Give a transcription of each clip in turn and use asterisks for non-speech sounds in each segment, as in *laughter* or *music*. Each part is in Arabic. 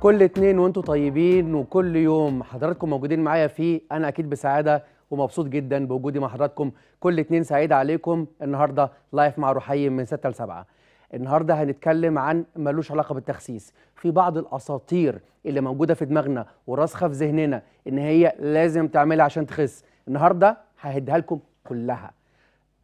كل اتنين وانتم طيبين وكل يوم حضراتكم موجودين معايا فيه انا اكيد بسعاده ومبسوط جدا بوجودي مع حضراتكم كل اتنين سعيد عليكم النهارده لايف مع روحي من 6 ل 7 النهارده هنتكلم عن ملوش علاقه بالتخسيس في بعض الاساطير اللي موجوده في دماغنا وراسخه في ذهننا ان هي لازم تعملها عشان تخس النهارده ههديها لكم كلها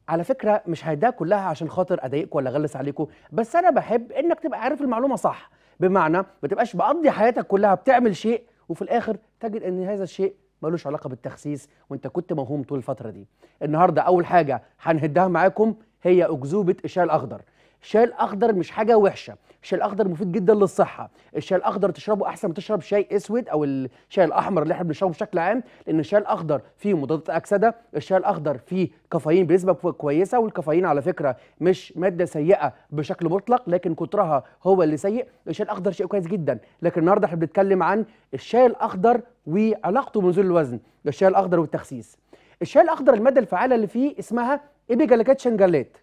على فكره مش هديها كلها عشان خاطر اضايقكم ولا اغلس عليكم بس انا بحب انك تبقى عارف المعلومه صح بمعنى ما تبقاش بقضي حياتك كلها بتعمل شيء وفي الاخر تجد ان هذا الشيء ملوش علاقه بالتخسيس وانت كنت موهوم طول الفتره دي النهارده اول حاجه هنهدها معاكم هي اكذوبه الشاي الاخضر الشاي الاخضر مش حاجه وحشه الشاي الاخضر مفيد جدا للصحه الشاي الاخضر تشربه احسن ما تشرب شاي اسود او الشاي الاحمر اللي احنا بنشربه بشكل عام لان الشاي الاخضر فيه مضادات اكسده الشاي الاخضر فيه كافيين بنسبه كويسه والكافيين على فكره مش ماده سيئه بشكل مطلق لكن كترها هو اللي سيء الشاي الاخضر شيء كويس جدا لكن النهارده احنا بنتكلم عن الشاي الاخضر وعلاقته بنزول الوزن الشاي الاخضر والتخسيس الشاي الاخضر الماده الفعاله اللي فيه اسمها ايبيجاليكات شنجالات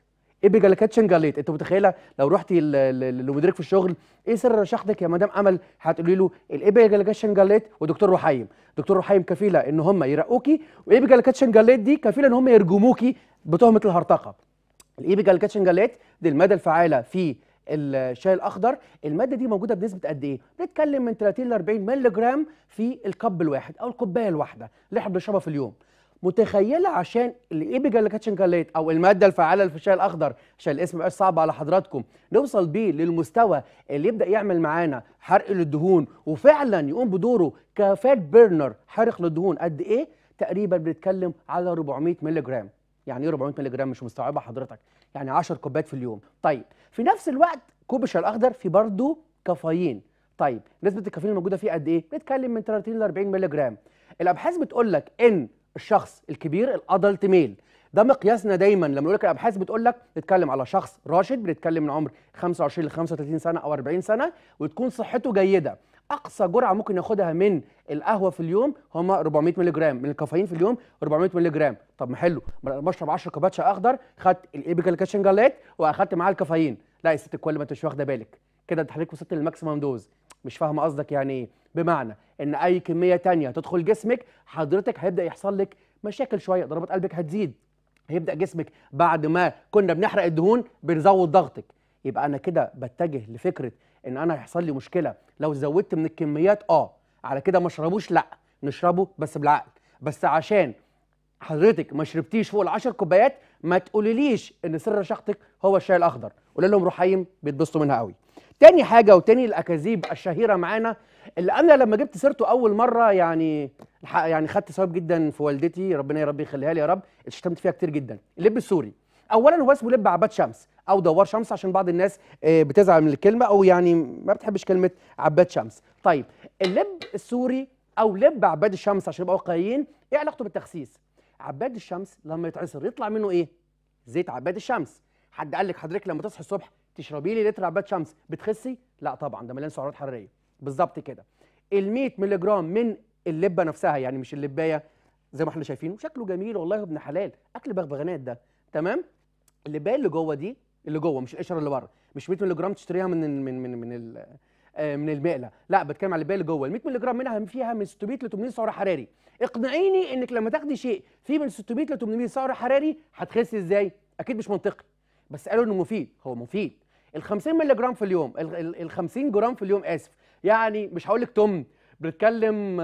ايبيجالكات جاليت انت متخيله لو رحتي لمديرك في الشغل ايه سر رشاحتك يا مدام امل هتقولي له الايبيجالكات جاليت ودكتور رحيم دكتور رحيم كفيله ان هم يرقوكي وايبيجالكات جاليت دي كفيله ان هم يرجموكي بتهمه الهرطقه الايبيجالكات جاليت دي الماده الفعاله في الشاي الاخضر الماده دي موجوده بنسبه قد ايه بنتكلم من 30 ل 40 مللي جرام في الكب الواحد او الكوبايه الواحده اللي احنا بنشربها في اليوم متخيله عشان الايبيجا اللي كاتشنجاليت او الماده الفعاله في الاخضر عشان الاسم مش صعب على حضراتكم نوصل بيه للمستوى اللي يبدا يعمل معانا حرق للدهون وفعلا يقوم بدوره كفات بيرنر حرق للدهون قد ايه تقريبا بنتكلم على 400 مللي جرام يعني ايه 400 مللي جرام مش مستوعبه حضرتك يعني 10 كوبايات في اليوم طيب في نفس الوقت كوب الشاي الاخضر فيه برضه كافيين طيب نسبه الكافيين الموجوده فيه قد ايه بنتكلم من 30 ل 40 مللي جرام الابحاث بتقول لك ان الشخص الكبير الادلت ميل ده مقياسنا دايما لما نقول لك الابحاث بتقول لك نتكلم على شخص راشد بنتكلم من عمر 25 ل 35 سنه او 40 سنه وتكون صحته جيده اقصى جرعه ممكن ياخدها من القهوه في اليوم هم 400 مللي جرام من الكافيين في اليوم 400 مللي جرام طب ما حلو بشرب 10 كوبات شاي اخضر خدت الايبيكالكاشنجالات واخدت معاه الكافيين لا يا ست الكل ما انتش واخده بالك كده انت حضرتك وصلت للماكسيمم دوز مش فاهمه قصدك يعني ايه بمعنى ان اي كميه تانية تدخل جسمك حضرتك هيبدا يحصل لك مشاكل شويه ضربات قلبك هتزيد هيبدا جسمك بعد ما كنا بنحرق الدهون بنزود ضغطك يبقى انا كده بتجه لفكره ان انا هيحصل لي مشكله لو زودت من الكميات اه على كده ما اشربوش لا نشربه بس بالعقل بس عشان حضرتك ما شربتيش فوق العشر كوبايات ما تقوليليش ان سر شحطك هو الشاي الاخضر قول لهم روحيم بيتبسطوا منها قوي تاني حاجه وتاني الاكاذيب الشهيره معانا اللي انا لما جبت سيرته اول مره يعني يعني خدت ثواب جدا في والدتي ربنا يا رب يخليها لي يا رب اشتمت فيها كتير جدا اللب السوري اولا هو اسمه لب عباد شمس او دوار شمس عشان بعض الناس آه، بتزعل من الكلمه او يعني ما بتحبش كلمه عباد شمس طيب اللب السوري او لب عباد الشمس عشان يبقوا واقعيين ايه علاقته بالتخسيس عباد الشمس لما يتعصر يطلع منه ايه زيت عباد الشمس حد قال لك حضرتك لما تصحي الصبح تشربي لي لتر عباد شمس بتخسي لا طبعا ده مليان سعرات حراريه بالظبط كده ال 100 مللي جرام من اللبه نفسها يعني مش اللبايه زي ما احنا شايفينه شكله جميل والله يا ابن حلال اكل بغبغانات ده تمام اللبايه اللي جوه دي اللي جوه مش القشره اللي بره مش 100 مللي جرام تشتريها من من من من ال آه، من المقله لا بتكلم على اللبايه اللي جوه ال 100 مللي جرام منها فيها من 600 ل 800 سعر حراري اقنعيني انك لما تاخدي شيء فيه من 600 ل 800 سعر حراري هتخسي ازاي اكيد مش منطقي بس قالوا انه مفيد هو مفيد ال 50 مللي جرام في اليوم ال 50 جرام في اليوم اسف يعني مش هقول لك تمن بنتكلم 40%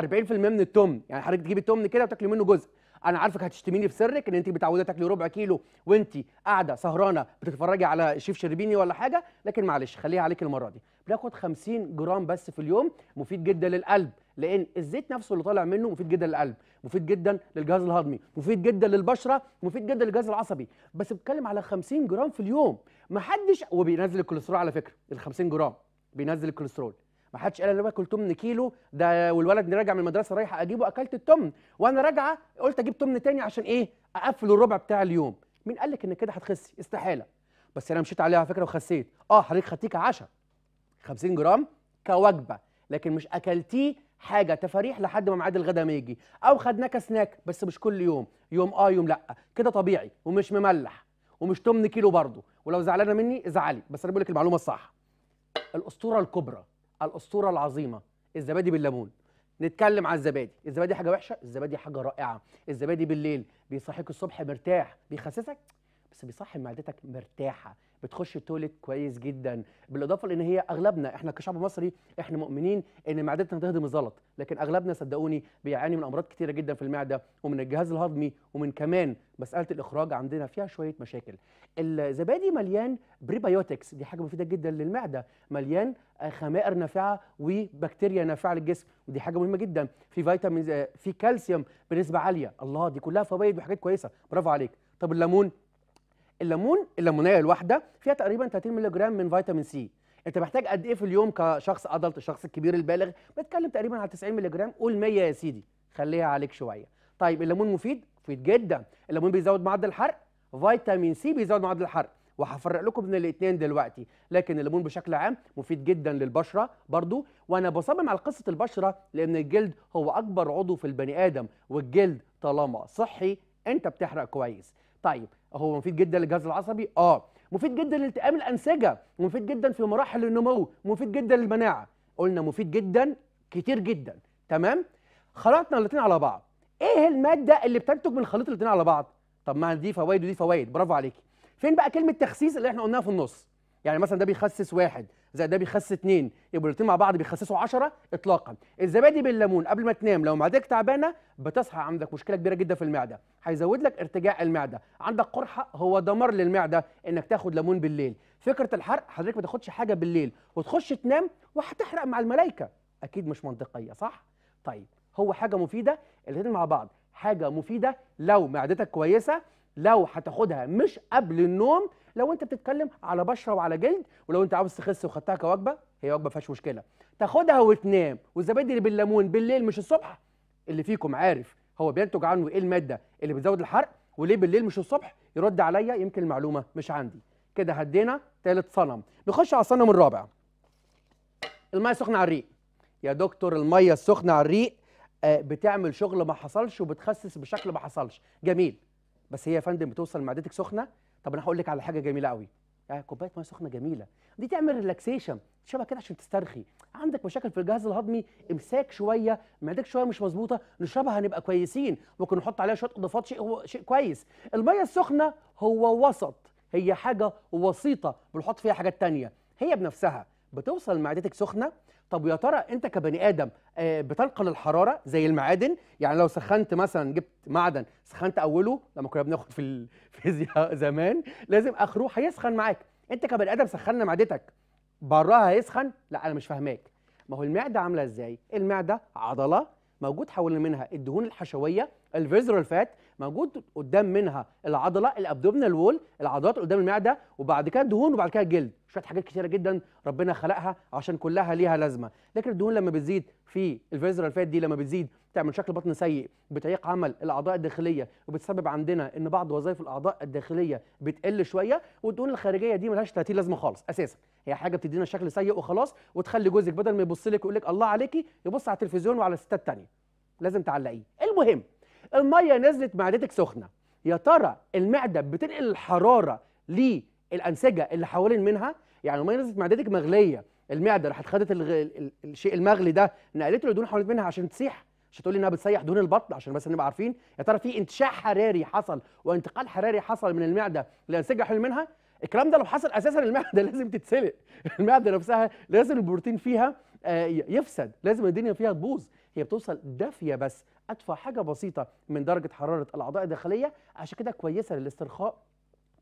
آه، من التمن يعني حضرتك تجيبي التمن كده وتاكلي منه جزء انا عارفك هتشتميني في سرك ان انت متعوده تاكلي ربع كيلو وانت قاعده سهرانه بتتفرجي على شيف شربيني ولا حاجه لكن معلش خليها عليك المره دي بناخد 50 جرام بس في اليوم مفيد جدا للقلب لان الزيت نفسه اللي طالع منه مفيد جدا للقلب مفيد جدا للجهاز الهضمي مفيد جدا للبشره مفيد جدا للجهاز العصبي بس بتكلم على 50 جرام في اليوم ما حدش وبينزل الكوليسترول على فكره ال 50 جرام بينزل الكوليسترول ما حدش قال انا باكل تمن كيلو ده والولد راجع من المدرسه رايحه اجيبه اكلت التمن وانا راجعه قلت اجيب تمن تاني عشان ايه اقفل الربع بتاع اليوم مين قال لك ان كده هتخسي استحاله بس انا مشيت عليها على فكره وخسيت اه حضرتك خدتيه كعشاء 50 جرام كوجبه لكن مش اكلتيه حاجه تفاريح لحد ما ميعاد الغدا ما يجي او خدناه كسناك بس مش كل يوم يوم اه يوم لا كده طبيعي ومش مملح ومش تمن كيلو برضه ولو زعلانه مني ازعلي بس انا بقول لك المعلومه الصح الاسطوره الكبرى الاسطوره العظيمه الزبادي بالليمون نتكلم على الزبادي الزبادي حاجه وحشه الزبادي حاجه رائعه الزبادي بالليل بيصحيك الصبح مرتاح بيخسسك بس بيصحي معدتك مرتاحه بتخش التويليت كويس جدا بالاضافه لان هي اغلبنا احنا كشعب مصري احنا مؤمنين ان معدتنا هتهضم الزلط لكن اغلبنا صدقوني بيعاني من امراض كتيره جدا في المعده ومن الجهاز الهضمي ومن كمان مساله الاخراج عندنا فيها شويه مشاكل الزبادي مليان بريبايوتكس دي حاجه مفيده جدا للمعده مليان آه، خمائر نافعه وبكتيريا نافعه للجسم ودي حاجه مهمه جدا في فيتامين آه، في كالسيوم بنسبه عاليه الله دي كلها فوائد وحاجات كويسه برافو عليك طب الليمون الليمون الليمونيه الواحده فيها تقريبا 30 ملغ من فيتامين سي انت محتاج قد ايه في اليوم كشخص ادلت الشخص الكبير البالغ بتكلم تقريبا على 90 ملغ قول 100 يا سيدي خليها عليك شويه طيب الليمون مفيد مفيد جدا الليمون بيزود معدل الحرق فيتامين سي بيزود معدل الحرق وهفرق لكم بين الاثنين دلوقتي لكن الليمون بشكل عام مفيد جدا للبشره برضو وانا بصمم على قصه البشره لان الجلد هو اكبر عضو في البني ادم والجلد طالما صحي انت بتحرق كويس طيب هو مفيد جدا للجهاز العصبي اه مفيد جدا لالتئام الانسجه مفيد جدا في مراحل النمو مفيد جدا للمناعه قلنا مفيد جدا كتير جدا تمام خلطنا الاثنين على بعض ايه الماده اللي بتنتج من خليط الاثنين على بعض طب ما دي فوائد ودي فوائد برافو عليكي فين بقى كلمه تخسيس اللي احنا قلناها في النص يعني مثلا ده بيخسس واحد زائد ده بيخس 2 يبقوا الاثنين مع بعض بيخسسوا 10 اطلاقا الزبادي بالليمون قبل ما تنام لو معدتك تعبانه بتصحى عندك مشكله كبيره جدا في المعده هيزود لك ارتجاع المعده عندك قرحه هو دمار للمعده انك تاخد ليمون بالليل فكره الحرق حضرتك ما تاخدش حاجه بالليل وتخش تنام وهتحرق مع الملائكه اكيد مش منطقيه صح طيب هو حاجه مفيده الاثنين مع بعض حاجه مفيده لو معدتك كويسه لو هتاخدها مش قبل النوم لو انت بتتكلم على بشره وعلى جلد ولو انت عاوز تخس وخدتها كوجبه هي وجبه ما فيهاش مشكله تاخدها وتنام والزبادي اللي بالليمون بالليل مش الصبح اللي فيكم عارف هو بينتج عنه ايه الماده اللي بتزود الحرق وليه بالليل مش الصبح يرد عليا يمكن المعلومه مش عندي كده هدينا ثالث صنم نخش على الصنم الرابع الميه السخنه على الريق يا دكتور الميه السخنه على الريق آه، بتعمل شغل ما حصلش وبتخسس بشكل ما حصلش جميل بس هي يا فندم بتوصل معدتك سخنه طب انا هقول لك على حاجه جميله قوي يعني آه، كوبايه ميه سخنه جميله دي تعمل ريلاكسيشن شبه كده عشان تسترخي عندك مشاكل في الجهاز الهضمي امساك شويه معدتك شويه مش مظبوطه نشربها هنبقى كويسين ممكن نحط عليها شويه اضافات شيء هو شيء كويس الميه السخنه هو وسط هي حاجه وسيطه بنحط فيها حاجات تانية هي بنفسها بتوصل معدتك سخنه طب ويا ترى انت كبني ادم آه، بتنقل الحراره زي المعادن يعني لو سخنت مثلا جبت معدن سخنت اوله لما كنا بناخد في *laughs* الفيزياء زمان لازم اخره هيسخن معاك انت كبني ادم سخنا معدتك براها هيسخن لا انا مش فاهماك ما هو المعده عامله ازاي المعده عضله موجود حوالين منها الدهون الحشويه الفيزرال فات موجود قدام منها العضله الابدومينال وول العضلات قدام المعده وبعد كده الدهون وبعد كده الجلد شويه حاجات كتيره جدا ربنا خلقها عشان كلها ليها لازمه لكن الدهون لما بتزيد في الفيزرال فات دي لما بتزيد بتعمل شكل بطن سيء بتعيق عمل الاعضاء الداخليه وبتسبب عندنا ان بعض وظائف الاعضاء الداخليه بتقل شويه والدهون الخارجيه دي ملهاش 30 لازمه خالص اساسا هي حاجه بتدينا شكل سيء وخلاص وتخلي جوزك بدل ما يبص لك ويقول لك الله عليكي يبص على التلفزيون وعلى الستات الثانيه لازم تعلقيه المهم الميه نزلت معدتك سخنه يا ترى المعده بتنقل الحراره للانسجه اللي حوالين منها يعني الميه نزلت معدتك مغليه المعده راحت خدت الغ... الشيء المغلي ده نقلته لدهون حوالين منها عشان تسيح مش هتقولي انها بتسيح دهون البطن عشان بس نبقى عارفين يا ترى في انتشاء حراري حصل وانتقال حراري حصل من المعده للانسجه حوالين منها الكلام ده لو حصل اساسا المعده *laughs* لازم تتسلق المعده نفسها لازم البروتين فيها آه، يفسد لازم الدنيا فيها تبوظ هي بتوصل دافيه بس ادفع حاجه بسيطه من درجه حراره الاعضاء الداخليه عشان كده كويسه للاسترخاء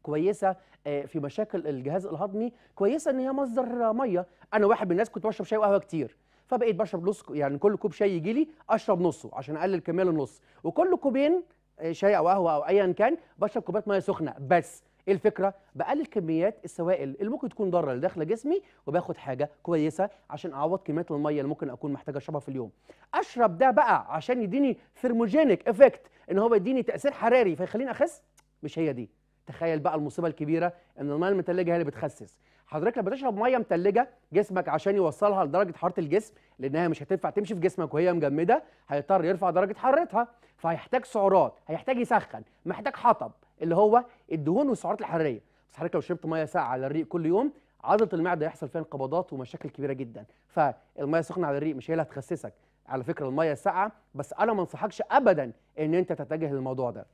كويسه آه، في مشاكل الجهاز الهضمي كويسه ان هي مصدر ميه انا واحد من الناس كنت بشرب شاي وقهوه كتير فبقيت بشرب نص يعني كل كوب شاي يجي لي اشرب نصه عشان اقلل كميه للنص وكل كوبين آه، شاي او قهوه او ايا كان بشرب كوبات ميه سخنه بس ايه الفكره بقلل كميات السوائل اللي ممكن تكون ضاره اللي جسمي وباخد حاجه كويسه عشان اعوض كميات الميه اللي ممكن اكون محتاج اشربها في اليوم اشرب ده بقى عشان يديني ثيرموجينيك افكت ان هو يديني تاثير حراري فيخليني اخس مش هي دي تخيل بقى المصيبه الكبيره ان الميه المتلجه هي اللي بتخسس حضرتك لما تشرب ميه متلجه جسمك عشان يوصلها لدرجه حراره الجسم لانها مش هتنفع تمشي في جسمك وهي مجمده هيضطر يرفع درجه حرارتها فهيحتاج سعرات هيحتاج يسخن محتاج حطب اللي هو الدهون والسعرات الحراريه بس حضرتك لو شربت ميه ساقعه على الريق كل يوم عضله المعده هيحصل فيها انقباضات ومشاكل كبيره جدا فالميه السخنه على الريق مش هي اللي هتخسسك على فكره الميه الساقعه بس انا ما انصحكش ابدا ان انت تتجه للموضوع ده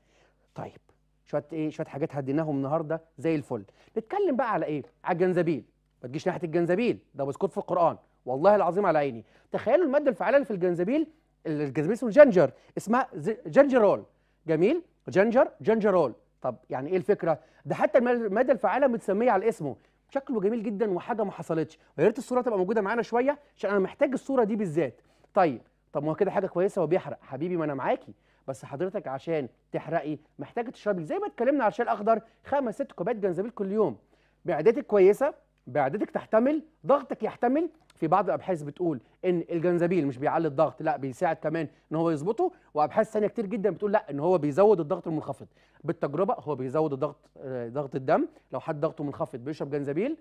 طيب شويه ايه شويه حاجات هديناهم النهارده زي الفل نتكلم بقى على ايه على الجنزبيل ما تجيش ناحيه الجنزبيل ده بسكوت في القران والله العظيم على عيني تخيلوا الماده الفعاله اللي في الجنزبيل الجنزبيل اسمه جنجر اسمها جنجرول جميل جنجر جنجرول طب يعني ايه الفكره ده حتى الماده الفعاله متسميه على اسمه شكله جميل جدا وحاجه ما حصلتش ويا ريت الصوره تبقى موجوده معانا شويه عشان انا محتاج الصوره دي بالذات طيب طب ما هو كده حاجه كويسه وبيحرق حبيبي ما انا معاكي بس حضرتك عشان تحرقي محتاجه تشربي زي ما اتكلمنا على الشاي الاخضر خمس ست كوبايات جنزبيل كل يوم معدتك كويسه معدتك تحتمل ضغطك يحتمل في بعض الابحاث بتقول ان الجنزبيل مش بيعلي الضغط لا بيساعد كمان ان هو يظبطه وابحاث ثانيه كتير جدا بتقول لا ان هو بيزود الضغط المنخفض بالتجربه هو بيزود الضغط آه، ضغط الدم لو حد ضغطه منخفض بيشرب جنزبيل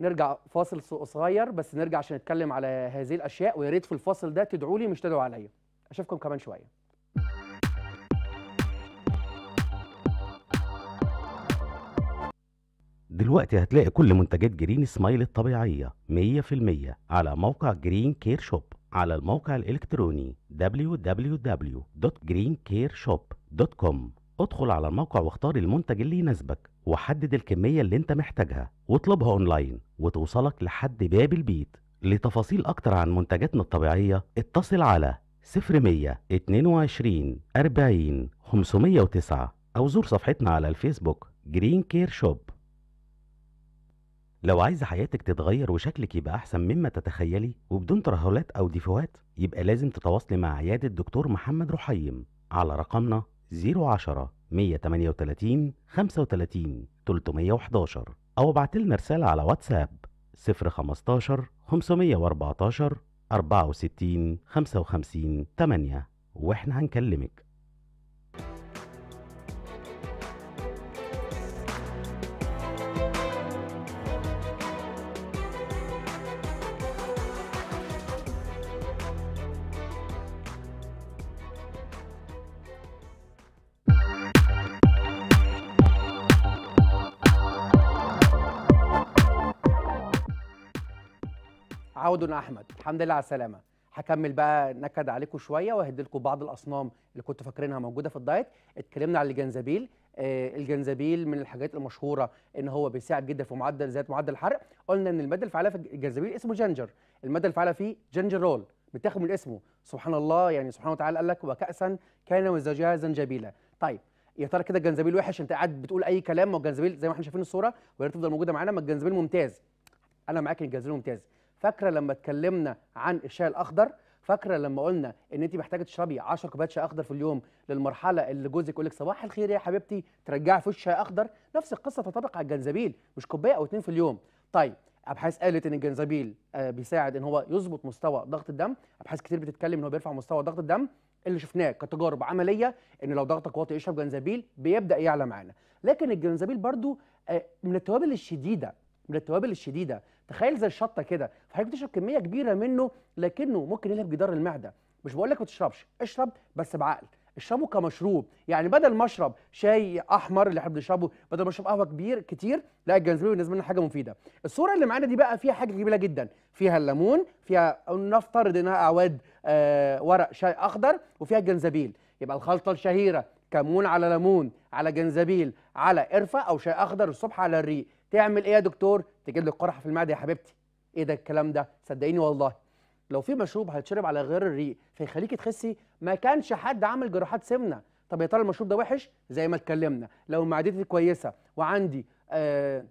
نرجع فاصل صغير بس نرجع عشان نتكلم على هذه الاشياء ويا ريت في الفاصل ده تدعوا لي مش تدعوا عليا اشوفكم كمان شويه دلوقتي هتلاقي كل منتجات جرين سمايل الطبيعية 100% على موقع جرين كير شوب على الموقع الإلكتروني www.greencareshop.com ادخل على الموقع واختار المنتج اللي يناسبك وحدد الكمية اللي انت محتاجها واطلبها اونلاين وتوصلك لحد باب البيت لتفاصيل أكتر عن منتجاتنا الطبيعية اتصل على 0122 40 509 أو زور صفحتنا على الفيسبوك جرين كير شوب لو عايزة حياتك تتغير وشكلك يبقى أحسن مما تتخيلي وبدون ترهلات أو ديفوهات يبقى لازم تتواصلي مع عيادة دكتور محمد رحيم على رقمنا 010 138 35 311 أو ابعتلنا رسالة على واتساب 015 514 64 55 8 واحنا هنكلمك أردن أحمد الحمد لله على السلامة هكمل بقى نكد عليكم شوية وهدي لكم بعض الأصنام اللي كنت فاكرينها موجودة في الدايت اتكلمنا على الجنزبيل آه، الجنزبيل من الحاجات المشهوره ان هو بيساعد جدا في معدل زياده معدل الحرق قلنا ان الماده الفعاله في الجنزبيل اسمه جنجر الماده الفعاله فيه رول متاخد من اسمه سبحان الله يعني سبحانه وتعالى قال لك وكاسا كان مزاجها زنجبيلا طيب يا ترى كده الجنزبيل وحش انت قاعد بتقول اي كلام ما الجنزبيل زي ما احنا شايفين الصوره وهي تفضل موجوده معانا ما الجنزبيل ممتاز انا معاك ان الجنزبيل ممتاز فاكره لما اتكلمنا عن الشاي الاخضر فاكره لما قلنا ان انت محتاجه تشربي 10 كوبايات شاي اخضر في اليوم للمرحله اللي جوزك يقول لك صباح الخير يا حبيبتي ترجعي في شاي اخضر نفس القصه تنطبق على الجنزبيل مش كوبايه او اتنين في اليوم طيب ابحاث قالت ان الجنزبيل آه، بيساعد ان هو يظبط مستوى ضغط الدم ابحاث كتير بتتكلم ان هو بيرفع مستوى ضغط الدم اللي شفناه كتجارب عمليه ان لو ضغطك واطي اشرب جنزبيل بيبدا يعلى معانا لكن الجنزبيل برضو آه، من التوابل الشديده من التوابل الشديده تخيل زي الشطه كده فحضرتك بتشرب كميه كبيره منه لكنه ممكن يلهب جدار المعده مش بقول لك ما تشربش اشرب بس بعقل اشربه كمشروب يعني بدل ما اشرب شاي احمر اللي احنا بنشربه بدل ما اشرب قهوه كبير كتير لا الجنزبيل بالنسبه لنا حاجه مفيده الصوره اللي معانا دي بقى فيها حاجه جميله جدا فيها الليمون فيها نفترض انها اعواد آه ورق شاي اخضر وفيها الجنزبيل يبقى الخلطه الشهيره كمون على ليمون على جنزبيل على قرفه او شاي اخضر الصبح على الريق تعمل ايه يا دكتور تجيب لي قرحه في المعده يا حبيبتي ايه ده الكلام ده صدقيني والله لو في مشروب هيتشرب على غير الريق فيخليكي تخسي ما كانش حد عامل جراحات سمنه طب يا ترى المشروب ده وحش زي ما اتكلمنا لو معدتي كويسه وعندي آه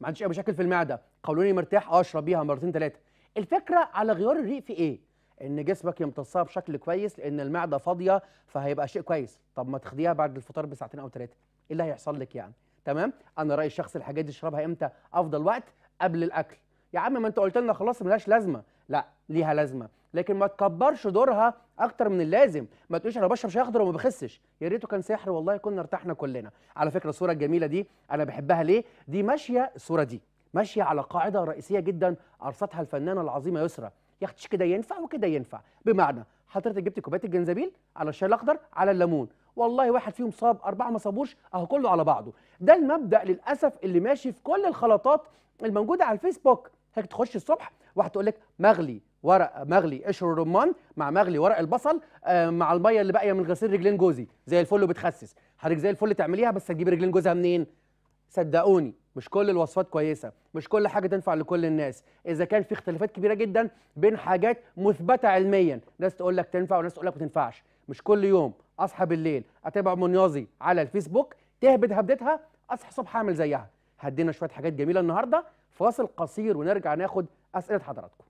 ما عنديش اي مشاكل في المعده قولوني مرتاح آه، اشرب بيها مرتين ثلاثه الفكره على غيار الريق في ايه ان جسمك يمتصها بشكل كويس لان المعده فاضيه فهيبقى شيء كويس طب ما تاخديها بعد الفطار بساعتين او ثلاثه ايه اللي هيحصل لك يعني تمام انا رايي الشخصي الحاجات دي اشربها امتى افضل وقت قبل الاكل يا عم ما انت قلت لنا خلاص ملهاش لازمه لا ليها لازمه لكن ما تكبرش دورها اكتر من اللازم ما تقولش انا بشرب شاي اخضر وما بخسش يا ريته كان سحر والله كنا ارتحنا كلنا على فكره الصوره الجميله دي انا بحبها ليه دي ماشيه الصوره دي ماشيه على قاعده رئيسيه جدا ارصتها الفنانه العظيمه يسرى يا اختي كده ينفع وكده ينفع بمعنى حضرتك جبت كوبايه الجنزبيل على الشاي الاخضر على الليمون والله واحد فيهم صاب اربعه ما صابوش اهو كله على بعضه ده المبدا للاسف اللي ماشي في كل الخلطات الموجوده على الفيسبوك هيك تخش الصبح واحد تقول لك مغلي ورق مغلي قشر الرمان مع مغلي ورق البصل آه، مع الميه اللي باقيه من غسيل رجلين جوزي زي الفل وبتخسس حضرتك زي الفل تعمليها بس هتجيبي رجلين جوزها منين صدقوني مش كل الوصفات كويسه مش كل حاجه تنفع لكل الناس اذا كان في اختلافات كبيره جدا بين حاجات مثبته علميا ناس تقول لك تنفع وناس تقول لك ما تنفعش مش كل يوم اصحى بالليل اتابع منيازي على الفيسبوك تهبد هبدتها اصحى الصبح اعمل زيها هدينا شويه حاجات جميله النهارده فاصل قصير ونرجع ناخد اسئله حضراتكم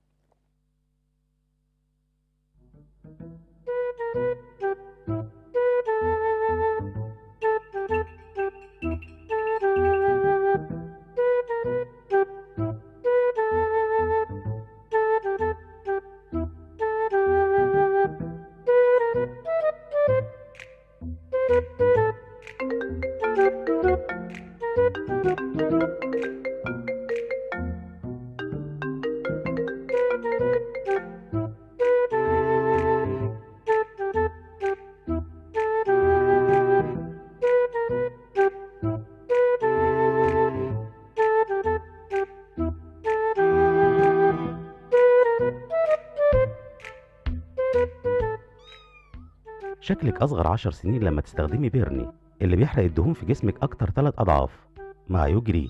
شكلك أصغر عشر سنين لما تستخدمي بيرني اللي بيحرق الدهون في جسمك أكتر ثلاث أضعاف مع يوجرين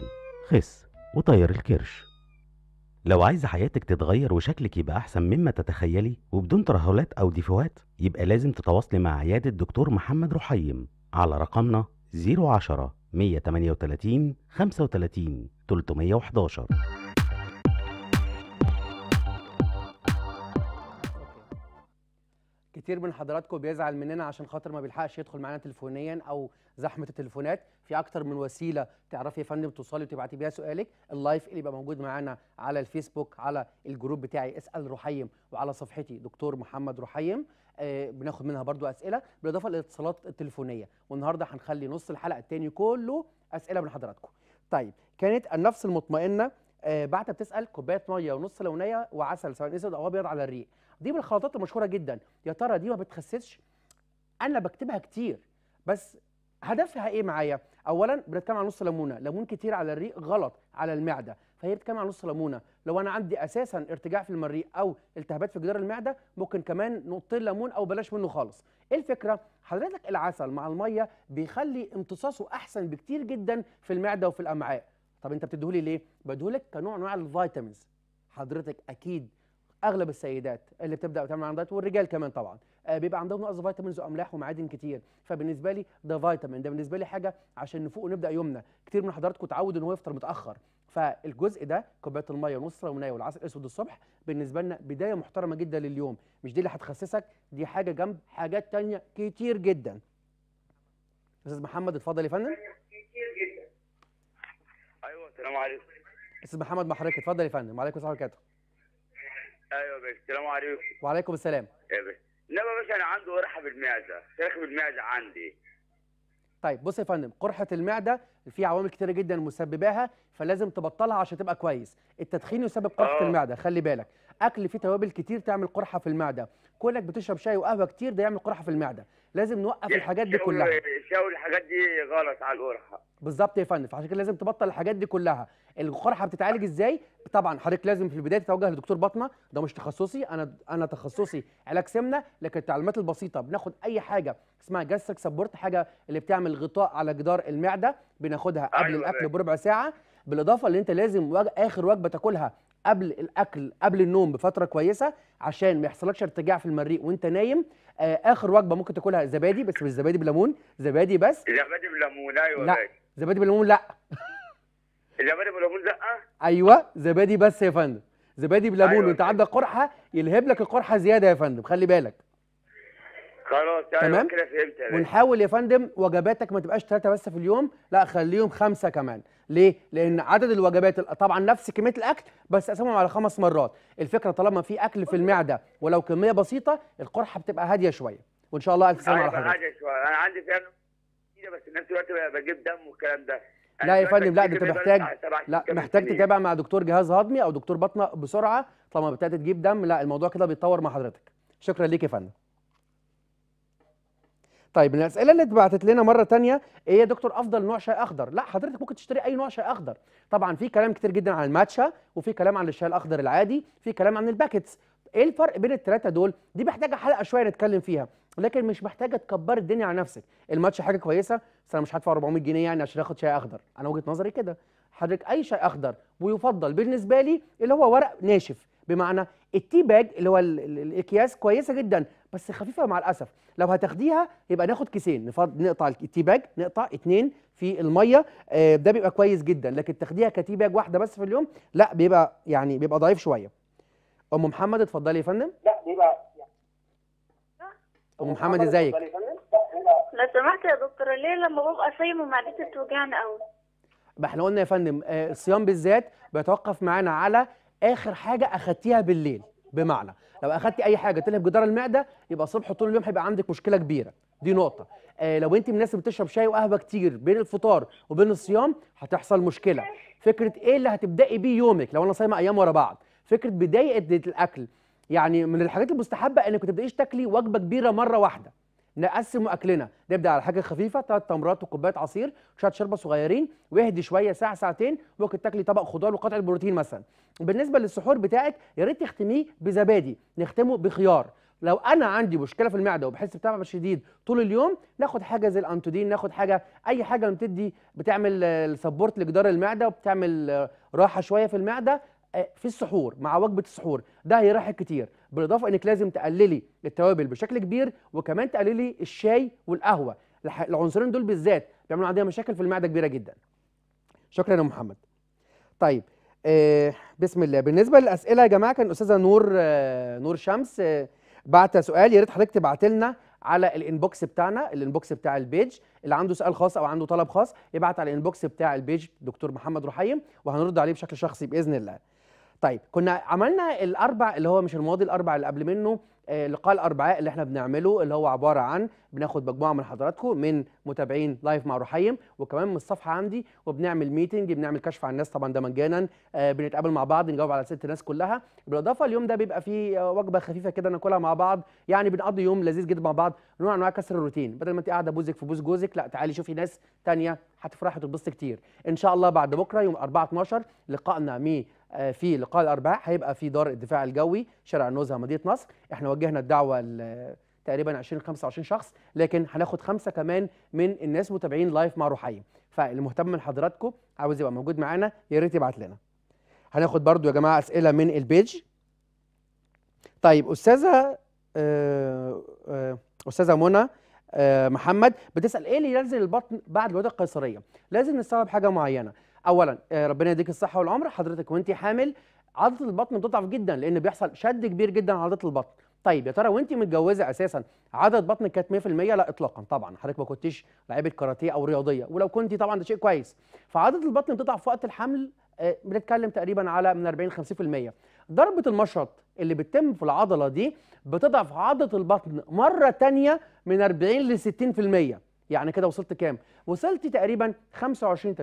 خس وطير الكرش لو عايزة حياتك تتغير وشكلك يبقى أحسن مما تتخيلي وبدون ترهلات أو ديفوهات يبقى لازم تتواصلي مع عيادة الدكتور محمد رحيم على رقمنا 010 138 35 311 كتير من حضراتكم بيزعل مننا عشان خاطر ما بيلحقش يدخل معانا تليفونيا او زحمه التليفونات في اكتر من وسيله تعرفي يا فندم توصلي وتبعتي بيها سؤالك اللايف اللي بقى موجود معانا على الفيسبوك على الجروب بتاعي اسال رحيم وعلى صفحتي دكتور محمد رحيم آه بناخد منها برضو اسئله بالاضافه للاتصالات التليفونيه والنهارده هنخلي نص الحلقه الثاني كله اسئله من حضراتكم طيب كانت النفس المطمئنه آه بعتها بتسال كوبايه ميه ونص لونيه وعسل سواء اسود او ابيض على الريق دي من الخلطات المشهوره جدا يا ترى دي ما بتخسسش انا بكتبها كتير بس هدفها ايه معايا اولا بنتكلم عن نص ليمونه ليمون كتير على الريق غلط على المعده فهي بتتكلم عن نص ليمونه لو انا عندي اساسا ارتجاع في المريء او التهابات في جدار المعده ممكن كمان نقطتين ليمون او بلاش منه خالص ايه الفكره حضرتك العسل مع الميه بيخلي امتصاصه احسن بكتير جدا في المعده وفي الامعاء طب انت بتديهولي ليه بديهولك كنوع من انواع الفيتامينز حضرتك اكيد اغلب السيدات اللي بتبدا وتعمل عندها دايت والرجال كمان طبعا آه، بيبقى عندهم نقص فيتامينز واملاح ومعادن كتير فبالنسبه لي ده فيتامين ده بالنسبه لي حاجه عشان نفوق ونبدا يومنا كتير من حضراتكم اتعود ان هو يفطر متاخر فالجزء ده كوبايه الميه ونص ليمونيه والعسل الاسود الصبح بالنسبه لنا بدايه محترمه جدا لليوم مش دي اللي هتخسسك دي حاجه جنب حاجات تانية كتير جدا استاذ محمد اتفضل يا فندم كتير جدا ايوه السلام عليكم استاذ محمد محرك اتفضل يا فندم وعليكم السلام ورحمه الله ايوه بس السلام عليكم وعليكم السلام انما بس انا عندي قرحه في بالمعده شرخ المعده عندي طيب بص يا فندم قرحه المعده في عوامل كتيره جدا مسبباها فلازم تبطلها عشان تبقى كويس التدخين يسبب قرحه آه. المعده خلي بالك اكل فيه توابل كتير تعمل قرحه في المعده كونك بتشرب شاي وقهوه كتير ده يعمل قرحه في المعده لازم نوقف الحاجات دي كلها شاول الحاجات دي غلط على القرحه بالظبط يا فندم فعشان كده لازم تبطل الحاجات دي كلها القرحه بتتعالج ازاي طبعا حضرتك لازم في البدايه تتوجه لدكتور بطنه ده مش تخصصي انا انا تخصصي علاج سمنه لكن التعليمات البسيطه بناخد اي حاجه اسمها جاستك سبورت حاجه اللي بتعمل غطاء على جدار المعده بناخدها قبل أيوة، الاكل أيوة. بربع ساعه بالاضافه اللي انت لازم وج... اخر وجبه تاكلها قبل الاكل قبل النوم بفتره كويسه عشان ما يحصلكش ارتجاع في المريء وانت نايم آه، اخر وجبه ممكن تاكلها زبادي بس مش زبادي بليمون زبادي بس زبادي بليمون ايوه لا زبادي بليمون لا زبادي بليمون لا ايوه زبادي بس يا فندم زبادي بليمون أيوة. وانت أيوة. عندك قرحه يلهب لك القرحه زياده يا فندم خلي بالك خلاص يعني تمام كده فهمت ونحاول يا فندم وجباتك ما تبقاش ثلاثه بس في اليوم لا خليهم خمسه كمان ليه لان عدد الوجبات طبعا نفس كميه الاكل بس اقسمهم على خمس مرات الفكره طالما في اكل في المعده ولو كميه بسيطه القرحه بتبقى هاديه شويه وان شاء الله الف سلامه على أيوة، حضرتك هاديه شويه انا عندي فعلا بس في نفس الوقت بجيب دم والكلام ده لا يا فندم لا ده انت محتاج لا محتاج تتابع مع دكتور جهاز هضمي او دكتور بطنه بسرعه طالما بتبتدي تجيب دم لا الموضوع كده بيتطور مع حضرتك شكرا ليك يا فندم طيب الاسئله اللي اتبعتت لنا مره تانية ايه يا دكتور افضل نوع شاي اخضر لا حضرتك ممكن تشتري اي نوع شاي اخضر طبعا في كلام كتير جدا عن الماتشا وفي كلام عن الشاي الاخضر العادي في كلام عن الباكتس ايه الفرق بين الثلاثه دول دي محتاجه حلقه شويه نتكلم فيها لكن مش محتاجه تكبر الدنيا على نفسك الماتشا حاجه كويسه بس انا مش هدفع 400 جنيه يعني عشان اخد شاي اخضر انا وجهه نظري كده حضرتك اي شاي اخضر ويفضل بالنسبه لي اللي هو ورق ناشف بمعنى التي باج اللي هو الاكياس كويسه جدا بس خفيفه مع الاسف لو هتاخديها يبقى ناخد كيسين نفض... نقطع التي باج نقطع اتنين في الميه آه ده بيبقى كويس جدا لكن تاخديها كتي باج واحده بس في اليوم لا بيبقى يعني بيبقى ضعيف شويه ام محمد اتفضلي يا فندم لا بيبقى ام محمد ازيك لو سمحت يا دكتور ليه لما ببقى صايمه معدتي بتوجعني قوي ما احنا قلنا يا فندم آه، الصيام بالذات بيتوقف معانا على اخر حاجه اخدتيها بالليل بمعنى لو اخدتي اي حاجه تلهب جدار المعده يبقى الصبح طول اليوم هيبقى عندك مشكله كبيره دي نقطه آه لو انت من الناس اللي بتشرب شاي وقهوه كتير بين الفطار وبين الصيام هتحصل مشكله فكره ايه اللي هتبداي بيه يومك لو انا صايمه ايام ورا بعض فكره بدايه الاكل يعني من الحاجات المستحبه انك ما تبدايش تاكلي وجبه كبيره مره واحده نقسم اكلنا نبدا على حاجه خفيفه ثلاث تمرات وكوبايه عصير شويه شربة صغيرين واهدي شويه ساعه ساعتين ممكن تاكلي طبق خضار وقطع البروتين مثلا بالنسبه للسحور بتاعك يا ريت تختميه بزبادي نختمه بخيار لو انا عندي مشكله في المعده وبحس بتعب شديد طول اليوم ناخد حاجه زي الانتودين ناخد حاجه اي حاجه بتدي بتعمل سبورت لجدار المعده وبتعمل راحه شويه في المعده آه، في السحور مع وجبه السحور ده هيريحك كتير بالاضافه انك لازم تقللي التوابل بشكل كبير وكمان تقللي الشاي والقهوه العنصرين دول بالذات بيعملوا عندنا مشاكل في المعده كبيره جدا شكرا يا محمد طيب آه، بسم الله بالنسبه للاسئله يا جماعه كان استاذه نور آه، نور شمس بعت سؤال يا ريت حضرتك تبعت لنا على الانبوكس بتاعنا الانبوكس بتاع البيج اللي عنده سؤال خاص او عنده طلب خاص يبعت على الانبوكس بتاع البيج دكتور محمد رحيم وهنرد عليه بشكل شخصي باذن الله طيب كنا عملنا الاربع اللي هو مش الماضي الاربع اللي قبل منه آه، لقاء الاربعاء اللي احنا بنعمله اللي هو عباره عن بناخد مجموعه من حضراتكم من متابعين لايف مع رحيم وكمان من الصفحه عندي وبنعمل ميتنج بنعمل كشف عن الناس طبعا ده مجانا آه، بنتقابل مع بعض نجاوب على ست الناس كلها بالاضافه اليوم ده بيبقى فيه وجبه خفيفه كده ناكلها مع بعض يعني بنقضي يوم لذيذ جدا مع بعض نوع انواع كسر الروتين بدل ما انت قاعده بوزك في بوز جوزك لا تعالي شوفي ناس ثانيه هتفرحي وتتبسطي كتير ان شاء الله بعد بكره يوم 4 12 لقائنا مي آه، في لقاء الاربعاء هيبقى في دار الدفاع الجوي شارع النزهه مدينه نصر احنا وجهنا الدعوه تقريبا 20 25 شخص لكن هناخد خمسه كمان من الناس متابعين لايف مع روحيه فالمهتم من حضراتكم عاوز يبقى موجود معانا يا ريت يبعت لنا هناخد برضو يا جماعه اسئله من البيج طيب استاذه آه، آه، استاذه منى محمد بتسال ايه اللي ينزل البطن بعد الولاده القيصريه لازم نستوعب حاجه معينه اولا آه، ربنا يديك الصحه والعمر حضرتك وانت حامل عضله البطن بتضعف جدا لان بيحصل شد كبير جدا على عضله البطن طيب يا ترى وانت متجوزه اساسا عضله بطنك كانت 100% لا اطلاقا طبعا حضرتك ما كنتيش لعيبه كاراتيه او رياضيه ولو كنت طبعا ده شيء كويس فعضله البطن بتضعف في وقت الحمل آه، بنتكلم تقريبا على من 40 ل 50% ضربه المشط اللي بتتم في العضله دي بتضعف عضله البطن مره ثانيه من 40 ل 60% يعني كده وصلت كام وصلت تقريبا 25 30%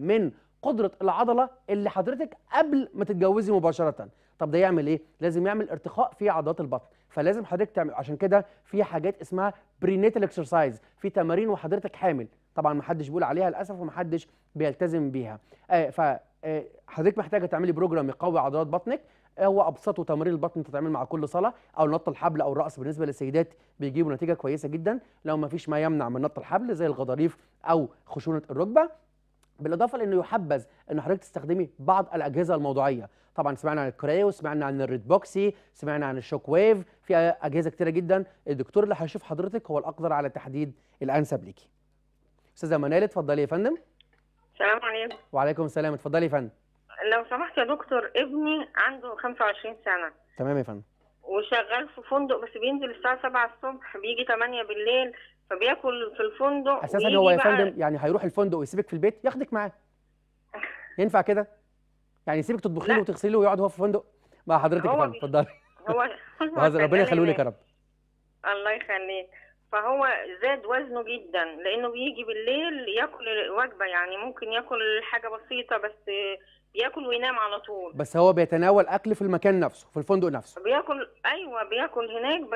من قدره العضله اللي حضرتك قبل ما تتجوزي مباشره طب ده يعمل ايه لازم يعمل ارتخاء في عضلات البطن فلازم حضرتك تعمل عشان كده في حاجات اسمها برينيتال اكسرسايز في تمارين وحضرتك حامل طبعا ما حدش بيقول عليها للاسف وما حدش بيلتزم بيها آه ف آه، حضرتك محتاجه تعملي بروجرام يقوي عضلات بطنك هو ابسطه تمرير البطن بتتعمل مع كل صلاه او نط الحبل او الرأس بالنسبه للسيدات بيجيبوا نتيجه كويسه جدا لو ما فيش ما يمنع من نط الحبل زي الغضاريف او خشونه الركبه بالاضافه لانه يحبذ ان حضرتك تستخدمي بعض الاجهزه الموضوعيه طبعا سمعنا عن الكريو سمعنا عن الريد بوكسي سمعنا عن الشوك ويف في اجهزه كتيره جدا الدكتور اللي هيشوف حضرتك هو الاقدر على تحديد الانسب ليكي استاذه منال اتفضلي يا فندم السلام عليكم وعليكم السلام اتفضلي يا فندم لو سمحت يا دكتور ابني عنده 25 سنة تمام يا فندم وشغال في فندق بس بينزل الساعة 7 الصبح بيجي 8 بالليل فبياكل في الفندق اساسا هو يا فندم يعني هيروح الفندق ويسيبك في البيت ياخدك معاه *laughs* ينفع كده؟ يعني يسيبك تطبخي له وتغسلي له ويقعد هو في الفندق مع حضرتك يا فندم اتفضلي هو *laughs* ربنا يخليه لك يا رب الله يخليك فهو زاد وزنه جدا لانه بيجي بالليل ياكل وجبه يعني ممكن ياكل حاجه بسيطه بس بياكل وينام على طول بس هو بيتناول اكل في المكان نفسه في الفندق نفسه بياكل ايوه بياكل هناك ب...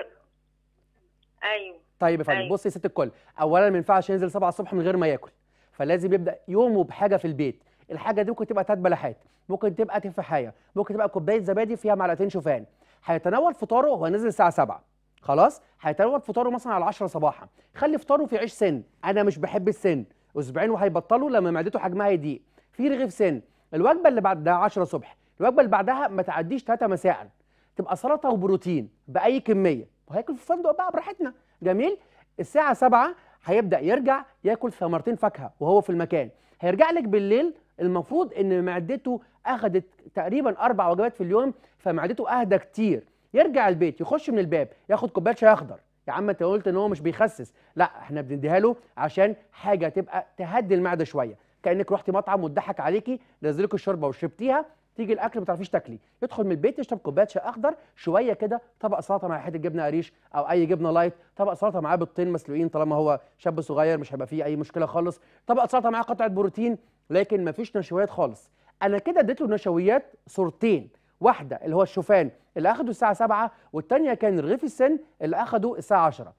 ايوه طيب يا فندم أيوة. بصي يا ست الكل اولا ما ينفعش ينزل 7 الصبح من غير ما ياكل فلازم يبدا يومه بحاجه في البيت الحاجه دي ممكن تبقى تلات بلحات ممكن تبقى تفاحيه ممكن تبقى كوبايه زبادي فيها معلقتين شوفان هيتناول فطاره هو نزل الساعه 7 خلاص هيتناول فطاره مثلا على 10 صباحا خلي فطاره في عيش سن انا مش بحب السن اسبوعين وهيبطلوا لما معدته حجمها يضيق في رغيف سن الوجبه اللي بعدها 10 الصبح الوجبه اللي بعدها ما تعديش 3 مساء تبقى سلطه وبروتين باي كميه وهياكل في الفندق بقى براحتنا جميل الساعه 7 هيبدا يرجع ياكل ثمرتين فاكهه وهو في المكان هيرجع لك بالليل المفروض ان معدته اخذت تقريبا اربع وجبات في اليوم فمعدته اهدى كتير يرجع البيت يخش من الباب ياخد كوبايه شاي اخضر يا عم انت قلت ان هو مش بيخسس لا احنا بنديها له عشان حاجه تبقى تهدي المعده شويه كانك رحتي مطعم واتضحك عليكي نزلك الشوربه وشربتيها تيجي الاكل ما تعرفيش تاكلي يدخل من البيت يشرب كوبايه شاي اخضر شويه كده طبق سلطه مع حته جبنه قريش او اي جبنه لايت طبق سلطه معاه بيضتين مسلوقين طالما هو شاب صغير مش هيبقى فيه اي مشكله خالص طبق سلطه معاه قطعه بروتين لكن ما فيش نشويات خالص انا كده اديت له نشويات صورتين واحده اللي هو الشوفان اللي اخده الساعه 7 والثانيه كان رغيف السن اللي اخده الساعه 10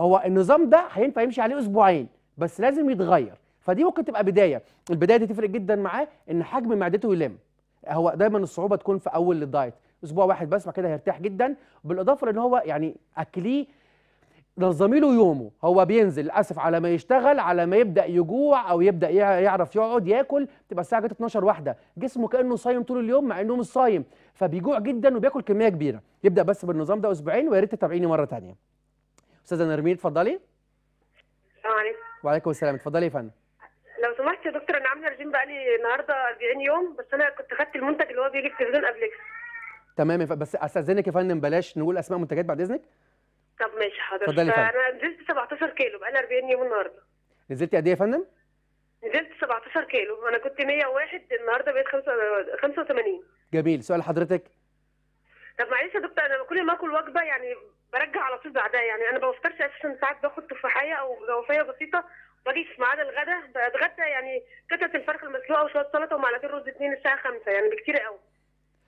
هو النظام ده هينفع يمشي عليه اسبوعين بس لازم يتغير فدي ممكن تبقى بدايه البدايه دي تفرق جدا معاه ان حجم معدته يلم هو دايما الصعوبه تكون في اول الدايت اسبوع واحد بس بعد كده هيرتاح جدا بالاضافه لان هو يعني اكليه نظمي له يومه هو بينزل للاسف على ما يشتغل على ما يبدا يجوع او يبدا يعرف يقعد ياكل تبقى الساعه جت 12 واحده جسمه كانه صايم طول اليوم مع انه مش صايم فبيجوع جدا وبياكل كميه كبيره يبدا بس بالنظام ده اسبوعين ويا ريت تتابعيني مره ثانيه استاذه نرمين اتفضلي السلام عليكم وعليكم السلام اتفضلي يا فندم سمحت يا دكتور انا عامله رجيم بقالي النهارده 40 يوم بس انا كنت خدت المنتج اللي هو بيجي في التلفزيون قبل كده تمام بس استاذنك يا فندم بلاش نقول اسماء منتجات بعد اذنك طب ماشي حاضر اتفضلي انا نزلت 17 كيلو بقالي 40 يوم النهارده نزلت قد ايه يا فندم؟ نزلت 17 كيلو انا كنت 101 النهارده بقيت 85 جميل سؤال حضرتك طب معلش يا دكتور انا كل ما اكل وجبه يعني برجع على طول بعدها يعني انا ما بفطرش اساسا ساعات باخد تفاحيه او جوافيه بسيطه بضيف في ميعاد الغداء بتغدى يعني كتله الفرخ المسلوقه وشويه سلطه ومعلقتين رز اثنين الساعه 5 يعني بكتير قوي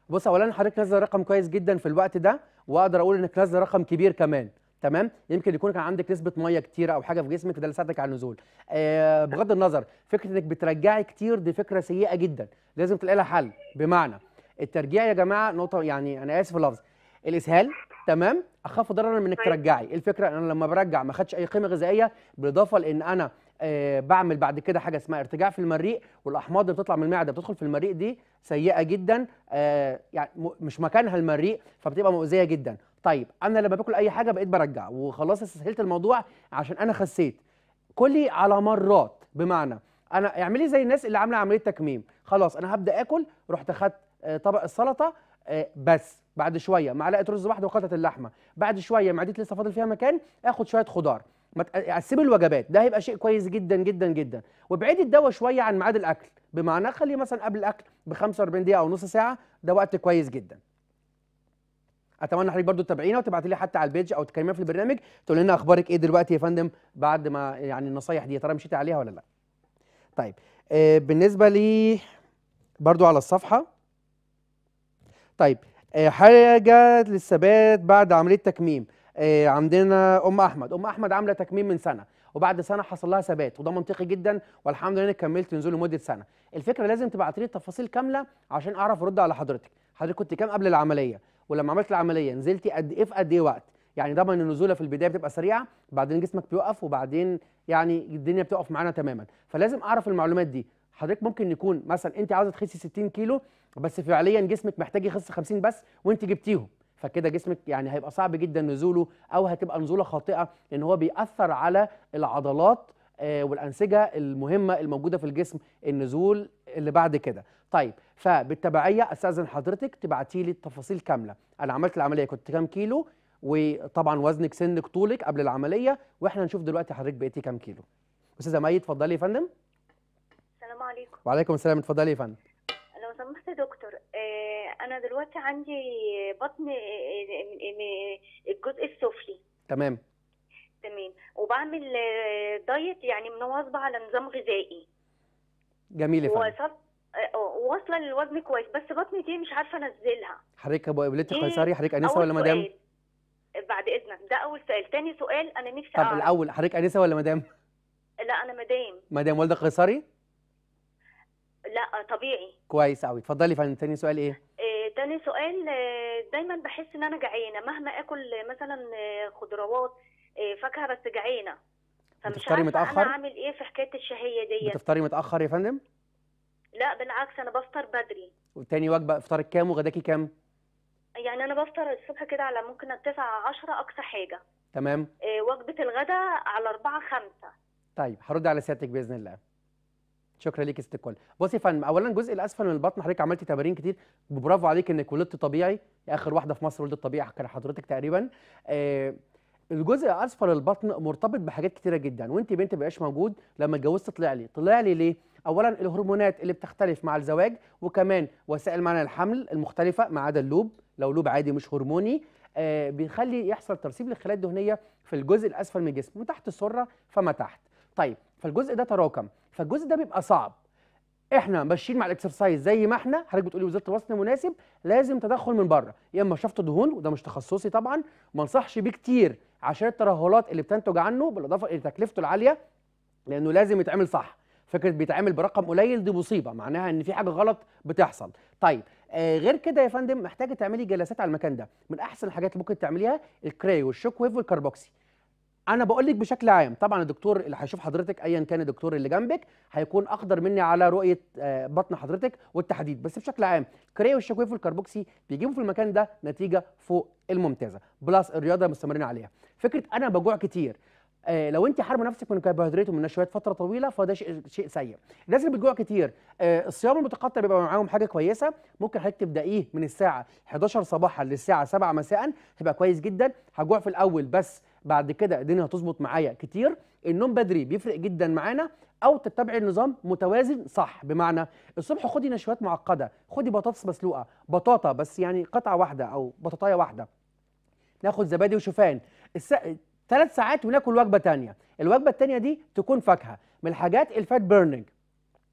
بص اولا حضرتك نازله رقم كويس جدا في الوقت ده واقدر اقول انك نازله رقم كبير كمان تمام يمكن يكون كان عندك نسبه ميه كتيره او حاجه في جسمك ده اللي ساعدك على النزول آه بغض النظر فكره انك بترجعي كتير دي فكره سيئه جدا لازم تلاقي لها حل بمعنى الترجيع يا جماعه نقطه يعني انا اسف اللفظ الاسهال تمام اخف ضررا من انك طيب. ترجعي الفكره انا لما برجع ما خدش اي قيمه غذائيه بالاضافه لان انا آه، بعمل بعد كده حاجه اسمها ارتجاع في المريء والاحماض اللي بتطلع من المعده بتدخل في المريء دي سيئه جدا آه، يعني مش مكانها المريء فبتبقى مؤذيه جدا طيب انا لما باكل اي حاجه بقيت برجع وخلاص استسهلت الموضوع عشان انا خسيت كلي على مرات بمعنى انا اعملي زي الناس اللي عامله عمليه تكميم خلاص انا هبدا اكل رحت اخدت آه، طبق السلطه بس بعد شويه معلقه رز واحده وقطعه اللحمه بعد شويه معدتي لسه فاضل فيها مكان اخد شويه خضار ما يعني الوجبات ده هيبقى شيء كويس جدا جدا جدا وابعدي الدواء شويه عن ميعاد الاكل بمعنى خليه مثلا قبل الاكل ب 45 دقيقه او نص ساعه ده وقت كويس جدا اتمنى حضرتك برضو تتابعينا وتبعتي لي حتى على البيج او تكلمينا في البرنامج تقول لنا اخبارك ايه دلوقتي يا فندم بعد ما يعني النصايح دي يا ترى مشيتي عليها ولا لا طيب آه، بالنسبه لي برضو على الصفحه طيب آه، حاجه للثبات بعد عمليه تكميم آه، عندنا ام احمد ام احمد عامله تكميم من سنه وبعد سنه حصل لها ثبات وده منطقي جدا والحمد لله كملت نزول لمده سنه الفكره لازم تبعت لي التفاصيل كامله عشان اعرف ارد على حضرتك حضرتك كنت كام قبل العمليه ولما عملت العمليه نزلتي قد ايه في قد ايه وقت يعني طبعا النزوله في البدايه بتبقى سريعه بعدين جسمك بيوقف وبعدين يعني الدنيا بتقف معانا تماما فلازم اعرف المعلومات دي حضرتك ممكن يكون مثلا انت عاوزه تخسي 60 كيلو بس فعليا جسمك محتاج يخس 50 بس وانت جبتيهم فكده جسمك يعني هيبقى صعب جدا نزوله او هتبقى نزوله خاطئه لان هو بيأثر على العضلات آه، والانسجه المهمه الموجوده في الجسم النزول اللي بعد كده طيب فبالتبعيه استاذن حضرتك تبعتي لي التفاصيل كامله انا عملت العمليه كنت كام كيلو وطبعا وزنك سنك طولك قبل العمليه واحنا نشوف دلوقتي حضرتك بقيتي كام كيلو استاذه مي اتفضلي يا فندم السلام عليكم وعليكم السلام اتفضلي يا فندم لو سمحت يا دكتور انا دلوقتي عندي بطن الجزء السفلي تمام تمام وبعمل دايت يعني مواظبه على نظام غذائي جميل يا فندم واصله للوزن كويس بس بطني دي مش عارفه انزلها حضرتك ابو ابلتي قيصري حضرتك انسه ولا مدام بعد اذنك ده اول سؤال تاني سؤال انا نفسي طب أعرف. الاول حضرتك انسه ولا مدام لا انا مدام مدام والده قيصري لا طبيعي كويس قوي اتفضلي فندم تاني سؤال ايه آه، تاني سؤال آه، دايما بحس ان انا جعانه مهما اكل مثلا آه، خضروات آه، فاكهه بس جعانه فمش عارفه متأخر؟ انا اعمل ايه في حكايه الشهيه ديت بتفطري متاخر يا فندم لا بالعكس انا بفطر بدري وتاني وجبه افطارك كام وغداكي كام يعني انا بفطر الصبح كده على ممكن 9 10 اقصى حاجه تمام وجبه الغداء على 4 5 طيب هرد على سيادتك باذن الله شكرا ليك ست الكل بصي يا فندم اولا الجزء الاسفل من البطن حضرتك عملتي تمارين كتير برافو عليك انك ولدت طبيعي اخر واحده في مصر ولدت طبيعي كان حضرتك تقريبا آه الجزء اسفل البطن مرتبط بحاجات كتيره جدا وانت بنت بقاش موجود لما اتجوزت طلع لي طلع لي ليه اولا الهرمونات اللي بتختلف مع الزواج وكمان وسائل معنى الحمل المختلفه ما عدا اللوب لو لوب عادي مش هرموني آه بيخلي يحصل ترسيب للخلايا الدهنيه في الجزء الاسفل من الجسم وتحت السره فما تحت طيب فالجزء ده تراكم فالجزء ده بيبقى صعب احنا ماشيين مع الاكسرسايز زي ما احنا حضرتك بتقولي وزاره الوصل مناسب لازم تدخل من بره يا اما شفط دهون وده مش تخصصي طبعا ما انصحش بيه كتير عشان الترهلات اللي بتنتج عنه بالاضافه الى تكلفته العاليه لانه لازم يتعمل صح فكره بيتعمل برقم قليل دي مصيبه معناها ان في حاجه غلط بتحصل طيب آه غير كده يا فندم محتاجه تعملي جلسات على المكان ده من احسن الحاجات اللي ممكن تعمليها الكراي والشوك ويف والكربوكسي انا بقول لك بشكل عام طبعا الدكتور اللي هيشوف حضرتك ايا كان الدكتور اللي جنبك هيكون اقدر مني على رؤيه آه، بطن حضرتك والتحديد بس بشكل عام كري والشكوي في الكربوكسي بيجيبوا في المكان ده نتيجه فوق الممتازه بلس الرياضه مستمرين عليها فكره انا بجوع كتير آه، لو انت حاربه نفسك من الكربوهيدرات ومن النشويات فتره طويله فده شيء شيء سيء الناس اللي بتجوع كتير آه، الصيام المتقطع بيبقى معاهم حاجه كويسه ممكن حضرتك تبدايه من الساعه 11 صباحا للساعه 7 مساء هيبقى كويس جدا هجوع في الاول بس بعد كده الدنيا هتظبط معايا كتير النوم بدري بيفرق جدا معانا او تتبعي النظام متوازن صح بمعنى الصبح خدي نشويات معقده خدي بطاطس مسلوقه بطاطا بس يعني قطعه واحده او بطاطايه واحده ناخد زبادي وشوفان الس... ثلاث ساعات وناكل وجبه تانية الوجبه التانية دي تكون فاكهه من الحاجات الفات بيرنينج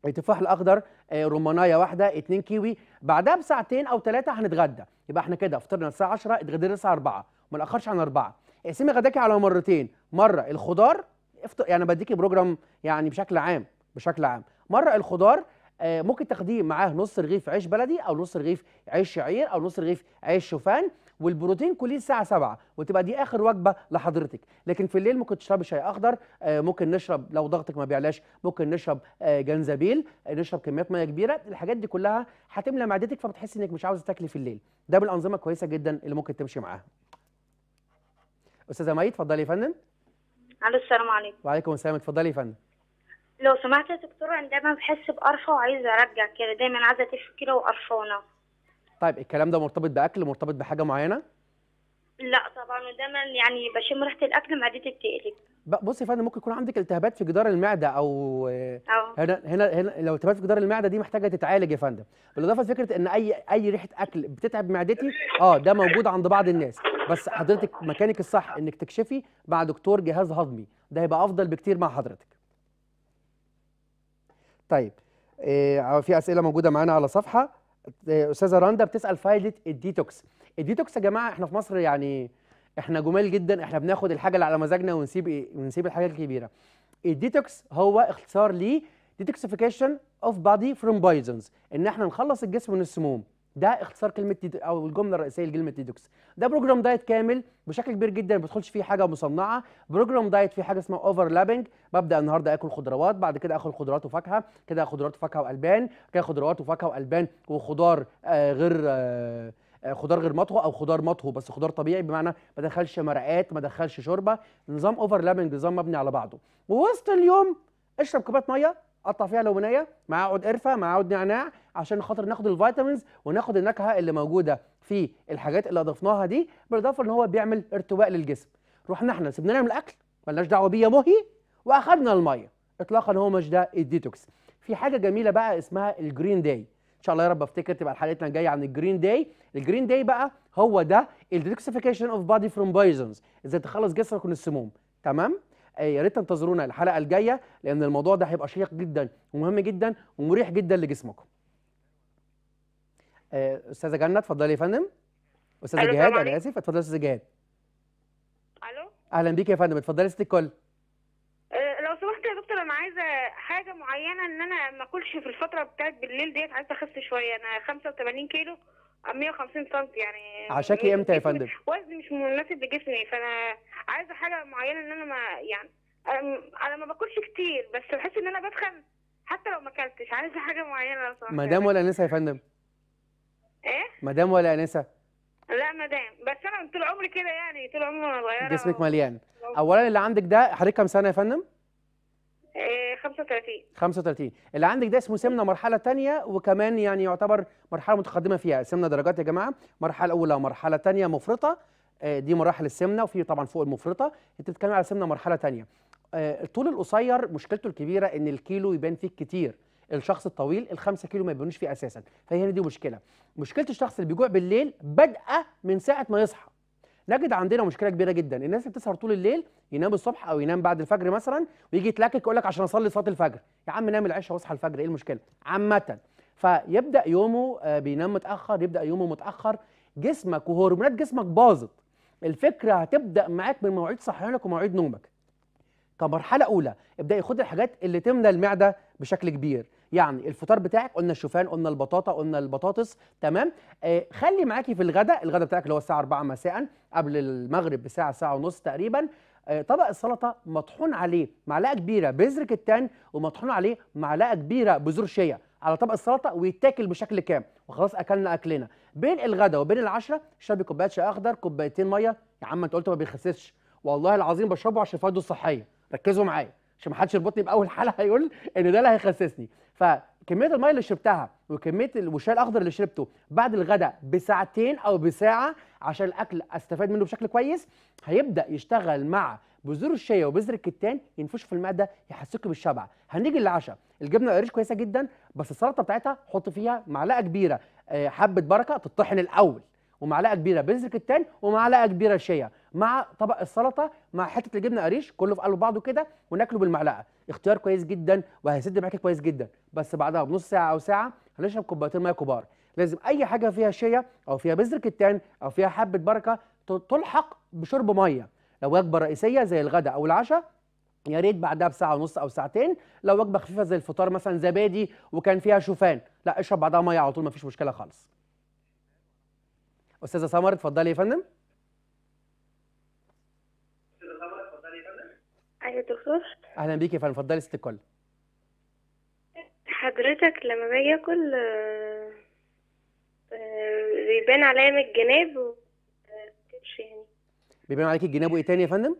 التفاح الاخضر آه، رمانايه واحده اتنين كيوي بعدها بساعتين او ثلاثه هنتغدى يبقى احنا كده فطرنا الساعه 10 اتغدينا الساعه 4 ما ناخرش عن 4 اقسمي غداكي على مرتين مره الخضار افطر يعني بديكي بروجرام يعني بشكل عام بشكل عام مره الخضار آه، ممكن تاخديه معاه نص رغيف عيش بلدي او نص رغيف عيش شعير او نص رغيف عيش شوفان والبروتين كليه الساعه 7 وتبقى دي اخر وجبه لحضرتك لكن في الليل ممكن تشربي شاي اخضر آه، ممكن نشرب لو ضغطك ما بيعلاش ممكن نشرب آه، جنزبيل نشرب كميات ميه كبيره الحاجات دي كلها هتملى معدتك فبتحس انك مش عاوزه تاكلي في الليل ده بالانظمه كويسه جدا اللي ممكن تمشي معاها استاذه مي اتفضلي يا فندم الو السلام عليكم وعليكم السلام اتفضلي يا فندم لو سمعت يا دكتور انا دايما بحس بقرفه وعايزه ارجع كده دايما عايزه اتف كده وقرفانه طيب الكلام ده مرتبط باكل مرتبط بحاجه معينه لا طبعا ودايما يعني بشم ريحه الاكل معدتي بتقلب بصي يا فندم ممكن يكون عندك التهابات في جدار المعده او اه هنا هنا هنا لو التهابات في جدار المعده دي محتاجه تتعالج يا فندم بالاضافه لفكره ان اي اي ريحه اكل بتتعب معدتي اه ده موجود عند بعض الناس بس حضرتك مكانك الصح انك تكشفي مع دكتور جهاز هضمي ده هيبقى افضل بكتير مع حضرتك طيب إيه في اسئله موجوده معانا على صفحه آه، استاذه رندا بتسال فايده الديتوكس الديتوكس يا جماعه احنا في مصر يعني احنا جمال جدا احنا بناخد الحاجه اللي على مزاجنا ونسيب ايه ونسيب الحاجه الكبيره الديتوكس هو اختصار ل detoxification of body from poisons ان احنا نخلص الجسم من السموم ده اختصار كلمه او الجمله الرئيسيه لكلمه ديتوكس ده بروجرام دايت كامل بشكل كبير جدا ما بيدخلش فيه حاجه مصنعه بروجرام دايت فيه حاجه اسمها اوفرلابنج ببدا النهارده اكل خضروات بعد كده اخد خضروات وفاكهه كده خضروات وفاكهه والبان كده خضروات وفاكهه والبان وخضار آه غير آه خضار غير مطهو او خضار مطهو بس خضار طبيعي بمعنى ما دخلش مرقات ما دخلش شوربه نظام اوفر لابنج نظام مبني على بعضه ووسط اليوم اشرب كوبايه ميه قطع فيها لبنيه مع عود قرفه مع عود نعناع عشان خاطر ناخد الفيتامينز وناخد النكهه اللي موجوده في الحاجات اللي اضفناها دي بالاضافه ان هو بيعمل ارتواء للجسم رحنا احنا سيبنا نعمل الاكل ملناش دعوه بيه مهي واخدنا الميه اطلاقا هو مش ده الديتوكس في حاجه جميله بقى اسمها الجرين داي شاء الله يا رب افتكر تبقى حلقتنا الجايه عن الجرين داي الجرين داي بقى هو ده الديتوكسيفيكيشن اوف بادي فروم بايزونز ازاي تخلص جسمك من السموم تمام آه، يا ريت تنتظرونا الحلقه الجايه لان الموضوع ده هيبقى شيق جدا ومهم جدا ومريح جدا لجسمكم آه، استاذه جنة اتفضلي يا فندم استاذه جهاد انا اسف اتفضلي استاذه جهاد الو اهلا بيك يا فندم اتفضلي ست الكل عايزه حاجه معينه ان انا ما اكلش في الفتره بتاعت بالليل ديت عايزه اخس شويه انا 85 كيلو 150 سم يعني عشاكي امتى يا فندم؟ وزني مش مناسب لجسمي فانا عايزه حاجه معينه ان انا ما يعني انا ما باكلش كتير بس بحس ان انا بتخن حتى لو ما اكلتش عايزه حاجه معينه مدام ولا انسه يا فندم؟ ايه؟ مدام ولا انسه؟ لا مدام بس انا طول عمري كده يعني طول عمري وانا صغيره جسمك مليان اولا اللي عندك ده حضرتك كام سنه يا فندم؟ 35 إيه، 35 اللي عندك ده اسمه سمنه مرحله ثانيه وكمان يعني يعتبر مرحله متقدمه فيها سمنه درجات يا جماعه مرحله اولى مرحله ثانيه مفرطه آه، دي مراحل السمنه وفي طبعا فوق المفرطه انت بتتكلم على سمنه مرحله ثانيه آه، الطول القصير مشكلته الكبيره ان الكيلو يبان فيه كتير الشخص الطويل ال5 كيلو ما يبانوش فيه اساسا فهي دي مشكله مشكله الشخص اللي بيجوع بالليل بادئه من ساعه ما يصحى نجد عندنا مشكله كبيره جدا الناس اللي بتسهر طول الليل ينام الصبح او ينام بعد الفجر مثلا ويجي يتلكك يقول لك عشان اصلي صلاه الفجر يا عم نام العشاء واصحى الفجر ايه المشكله عامه فيبدا يومه آه، بينام متاخر يبدا يومه متاخر جسمك وهرمونات جسمك باظت الفكره هتبدا معاك من مواعيد صحيانك ومواعيد نومك كمرحله اولى ابداي خد الحاجات اللي تملى المعده بشكل كبير يعني الفطار بتاعك قلنا الشوفان قلنا البطاطا قلنا البطاطس تمام آه، خلي معاكي في الغداء الغداء بتاعك اللي هو الساعه 4 مساء قبل المغرب بساعه ساعه ونص تقريبا آه، طبق السلطه مطحون عليه معلقه كبيره بذر كتان ومطحون عليه معلقه كبيره بذور شيا على طبق السلطه ويتاكل بشكل كام وخلاص اكلنا اكلنا بين الغداء وبين العشره شربي كوبايه شاي اخضر كوبايتين ميه يا عم انت قلت ما بيخسسش والله العظيم بشربه عشان فوائده الصحيه ركزوا معايا عشان ما حدش يربطني باول حلقه يقول ان ده اللي هيخسسني فكميه الميه اللي شربتها وكميه الوشاي الاخضر اللي شربته بعد الغداء بساعتين او بساعه عشان الاكل استفاد منه بشكل كويس هيبدا يشتغل مع بذور الشيا وبذر الكتان ينفشوا في المعده يحسسكوا بالشبع هنيجي للعشاء الجبنه القريش كويسه جدا بس السلطه بتاعتها حط فيها معلقه كبيره آه، حبه بركه تطحن الاول ومعلقه كبيره بنزك التان ومعلقه كبيره شيا مع طبق السلطه مع حته الجبنه قريش كله في قلب بعضه كده وناكله بالمعلقه اختيار كويس جدا وهيسد معاك كويس جدا بس بعدها بنص ساعه او ساعه هنشرب كوبايتين ميه كبار لازم اي حاجه فيها شيا او فيها بذر كتان او فيها حبه بركه تلحق بشرب ميه لو وجبه رئيسيه زي الغداء او العشاء يا ريت بعدها بساعه ونص او ساعتين لو وجبه خفيفه زي الفطار مثلا زبادي وكان فيها شوفان لا اشرب بعدها ميه على طول مفيش مشكله خالص استاذه سمر اتفضلي يا فندم استاذه سمر اتفضلي يا دكتور اهلا بيكي يا فندم اتفضلي ست الكل حضرتك لما باجي اكل آه، آه، بيبان عليا من الجناب و آه، يعني بيبان عليكي الجناب وايه تاني يا فندم؟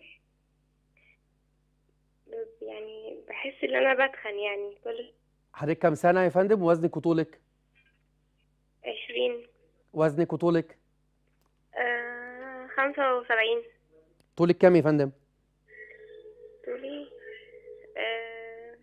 يعني بحس ان انا بتخن يعني كل حضرتك كام سنه يا فندم ووزنك وطولك؟ 20 وزنك وطولك؟ خمسة وسبعين طولك كام يا فندم؟ طولي آه،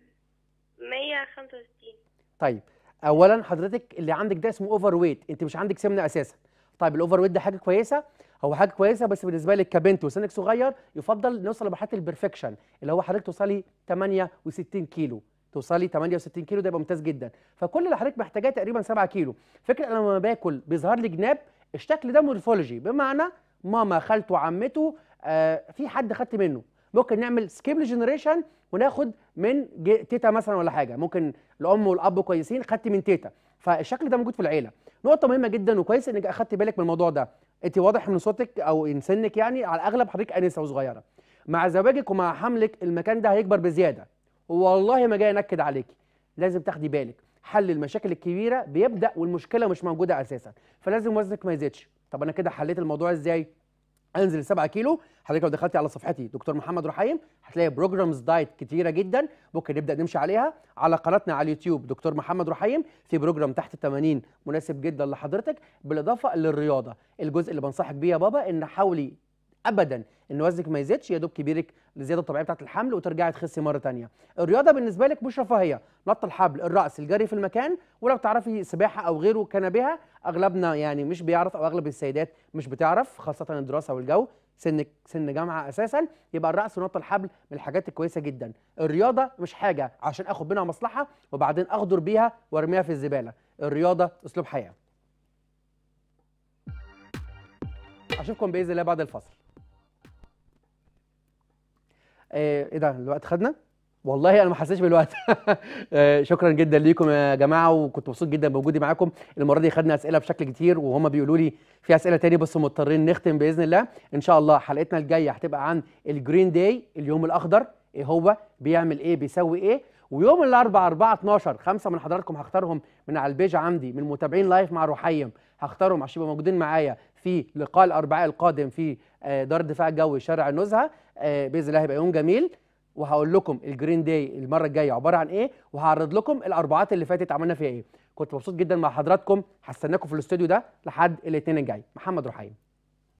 مية خمسة وستين طيب اولا حضرتك اللي عندك ده اسمه اوفر ويت انت مش عندك سمنه اساسا طيب الاوفر ويت ده حاجه كويسه هو حاجه كويسه بس بالنسبه لك كبنت وسنك صغير يفضل نوصل لمرحله البرفكشن اللي هو حضرتك توصلي 68 كيلو توصلي 68 كيلو ده يبقى ممتاز جدا فكل اللي حضرتك محتاجاه تقريبا 7 كيلو فكره انا لما باكل بيظهر لي جناب الشكل ده مورفولوجي بمعنى ماما خالته عمته آه في حد خدت منه ممكن نعمل سكيب جنريشن وناخد من تيتا مثلا ولا حاجه ممكن الام والاب كويسين خدت من تيتا فالشكل ده موجود في العيله نقطه مهمه جدا وكويس انك اخدت بالك من الموضوع ده انت واضح من صوتك او ان سنك يعني على الاغلب حضرتك انسه وصغيره مع زواجك ومع حملك المكان ده هيكبر بزياده والله ما جاي انكد عليكي لازم تاخدي بالك حل المشاكل الكبيره بيبدا والمشكله مش موجوده اساسا فلازم وزنك ما يزيدش طب انا كده حليت الموضوع ازاي انزل 7 كيلو حضرتك لو دخلتي على صفحتي دكتور محمد رحيم هتلاقي بروجرامز دايت كتيره جدا ممكن نبدا نمشي عليها على قناتنا على اليوتيوب دكتور محمد رحيم في بروجرام تحت ال 80 مناسب جدا لحضرتك بالاضافه للرياضه الجزء اللي بنصحك بيه يا بابا ان حاولي ابدا ان وزنك ما يزيدش يا دوب كبيرك الزياده الطبيعيه بتاعت الحمل وترجعي تخسي مره ثانيه الرياضه بالنسبه لك مش رفاهيه نط الحبل الرأس الجري في المكان ولو تعرفي سباحه او غيره كان بها اغلبنا يعني مش بيعرف او اغلب السيدات مش بتعرف خاصه الدراسه والجو سن سن جامعه اساسا يبقى الرأس ونط الحبل من الحاجات الكويسه جدا الرياضه مش حاجه عشان اخد منها مصلحه وبعدين اغدر بيها وارميها في الزباله الرياضه اسلوب حياه اشوفكم باذن الله بعد الفصل آه، ايه ده الوقت خدنا والله انا ما حسيتش بالوقت *laughs* آه، شكرا جدا ليكم يا جماعه وكنت مبسوط جدا بوجودي معاكم المره دي خدنا اسئله بشكل كتير وهم بيقولوا لي في اسئله تاني بس مضطرين نختم باذن الله ان شاء الله حلقتنا الجايه هتبقى عن الجرين داي اليوم الاخضر ايه هو بيعمل ايه بيسوي ايه ويوم الاربعاء 4 12 خمسه من حضراتكم هختارهم من على البيج عندي من متابعين لايف مع روحيم هختارهم عشان يبقوا موجودين معايا في لقاء الاربعاء القادم في آه، دار الدفاع الجوي شارع النزهه آه، باذن الله هيبقى يوم جميل وهقول لكم الجرين داي المره الجايه عباره عن ايه وهعرض لكم الاربعات اللي فاتت عملنا فيها ايه كنت مبسوط جدا مع حضراتكم هستناكم في الاستوديو ده لحد الاثنين الجاي محمد رحيم